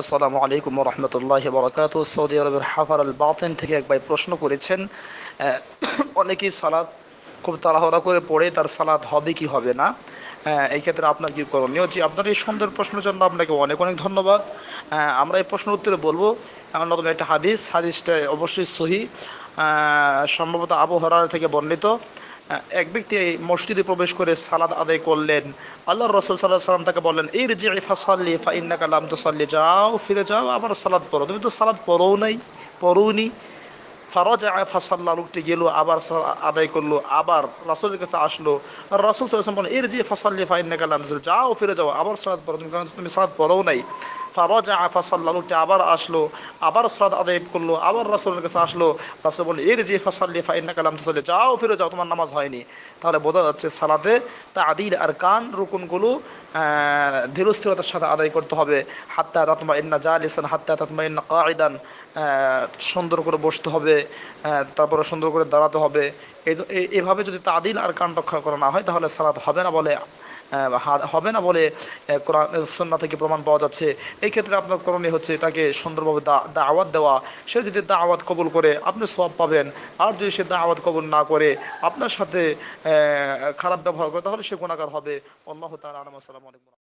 আসসালামু আলাইকুম রহমতুল্লাহ বরকাত সৌদি আরবের হাফার আল বাতেন থেকে এক প্রশ্ন করেছেন অনেকেই সালাদ খুব তাড়াহড়া করে পড়ে তার সালাদ হবে কি হবে না এই ক্ষেত্রে আপনার কি করণীয় যে আপনার এই সুন্দর প্রশ্নের জন্য আপনাকে অনেক অনেক ধন্যবাদ আমরা এই প্রশ্নের উত্তরে বলবো নতুন একটা হাদিস হাদিসটা অবশ্যই সহি সম্ভবত আবহাওয়ার থেকে বর্ণিত এক ব্যক্তি মসজিদে প্রবেশ করে সালাদ আদায় করলেন আল্লাহ রসুল সাল্লাহ সাল্লাম তাকে বললেন এই রেজি ফাসাল্লি ফা কালাম তো সাল্লি যাও ফিরে যাও আবার সালাদ পড়ো তুমি তো সালাদ পড়ো নাই পড়োনি ফারজ ফাসাল্লা লোকটি গেল আবার আদায় করলো আবার রাসুলের কাছে আসলো আর রাসুল সাল্লাহ বলেন এর যে ফাসাল্লি ফা কালাম যাও ফিরে যাও আবার সালাদ পড়ো তুমি কারণ তুমি সালাদ পড়ো নাই ফারাজা আফা সাল্লা লোকটি আবার আসলো আবার সরাদ আদায় করলো আবার রাসুলের কাছে আসলো রাসুল বললো এর যে ফাসাল্লি ফাইন্না কালাম চলে যাও ফিরে যাও তোমার নামাজ হয়নি তাহলে বোঝা যাচ্ছে সালাতে তা আদিল আর কান রুকুনগুলো ধীরস্থিরতার সাথে আদায় করতে হবে হাত্তা তাতমা ইন্না জা আলিসান হাত্তা তাতমা ইন্না কায়দান সুন্দর করে বসতে হবে তারপরে সুন্দর করে দাঁড়াতে হবে এভাবে যদি তাদিল আর কান রক্ষা করা না হয় তাহলে সালাত হবে না বলে হবে না বলে সন্না থেকে প্রমাণ পাওয়া যাচ্ছে এই ক্ষেত্রে আপনার করণীয় হচ্ছে তাকে সুন্দরভাবে দা আওয়াত দেওয়া সে যদি দা আওয়াত কবুল করে আপনি সব পাবেন আর যদি সে দা আওয়াত কবুল না করে আপনার সাথে খারাপ ব্যবহার করে তাহলে সে গুণাকার হবে আল্লাহ তালা আলাম